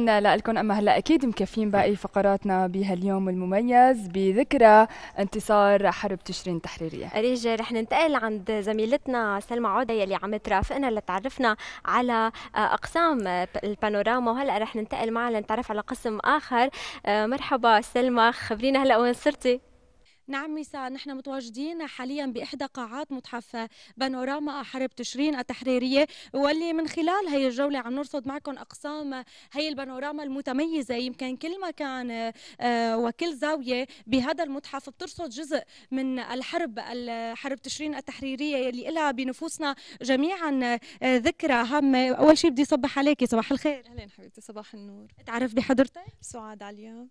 لكم اما هلا اكيد مكفين باقي فقراتنا بهاليوم المميز بذكرى انتصار حرب تشرين تحريريه. ريج رح ننتقل عند زميلتنا سلمى عوده يلي عم ترافقنا لتعرفنا على آه، اقسام البانوراما وهلا رح ننتقل معها لنتعرف على قسم اخر. آه، مرحبا سلمى خبرينا هلا وين صرتي؟ نعم ميسا نحن متواجدين حاليا بإحدى قاعات متحف بانوراما حرب تشرين التحريرية واللي من خلال هي الجولة عم نرصد معكم أقسام هي البانوراما المتميزة يمكن كل مكان آه، وكل زاوية بهذا المتحف بترصد جزء من الحرب حرب تشرين التحريرية اللي لها بنفوسنا جميعا آه، ذكرى هامة أول شيء بدي صبح عليكي صباح الخير أهلا حبيبتي صباح النور تعرف بحضرتك سعاد عليا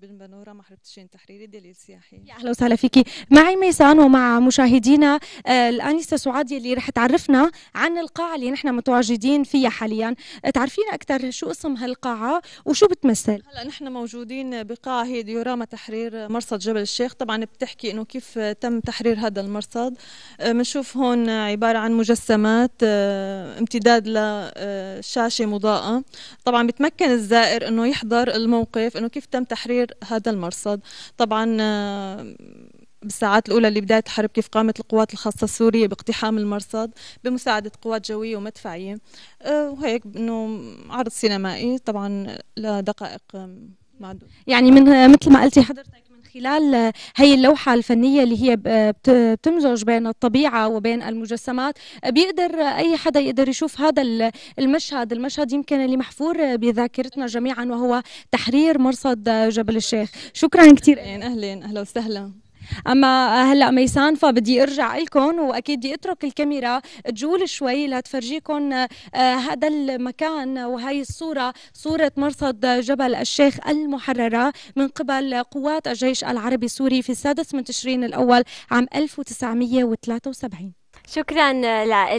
بالبانوراما حرب التشرين التحريري دليل سياحي يا أهلا وسهلا فيكي معي ميسان ومع مشاهدينا آه، الأنسة سعاد اللي رح تعرفنا عن القاعة اللي نحن متواجدين فيها حاليا تعرفينا أكثر شو اسم هالقاعة وشو بتمثل هلا نحن موجودين بقاعة هي ديوراما تحرير مرصد جبل الشيخ طبعا بتحكي إنه كيف تم تحرير هذا المرصد بنشوف آه، هون عبارة عن مجسمات آه، امتداد لشاشة مضاءة طبعا بتمكن الزائر إنه يحضر الموقف إنه كيف تم تحرير هذا المرصد طبعا آه، بالساعات الأولى لبداية الحرب كيف قامت القوات الخاصة السورية باقتحام المرصد بمساعدة قوات جوية ومدفعية آه، وهيك أنه عرض سينمائي طبعا لدقائق معدودة يعني من آه، مثل ما قلتي حضرتك خلال هي اللوحة الفنية اللي هي بتمزج بين الطبيعة وبين المجسمات بيقدر أي حدا يقدر يشوف هذا المشهد المشهد يمكن اللي محفور بذاكرتنا جميعا وهو تحرير مرصد جبل الشيخ شكرا كثير أهلين أهلا وسهلا اما هلا ميسان فبدي ارجع لكم واكيد بدي اترك الكاميرا تجول شوي لتفرجيكم آه، هذا المكان وهي الصوره صوره مرصد جبل الشيخ المحرره من قبل قوات الجيش العربي السوري في السادس من تشرين الاول عام 1973 شكرا لك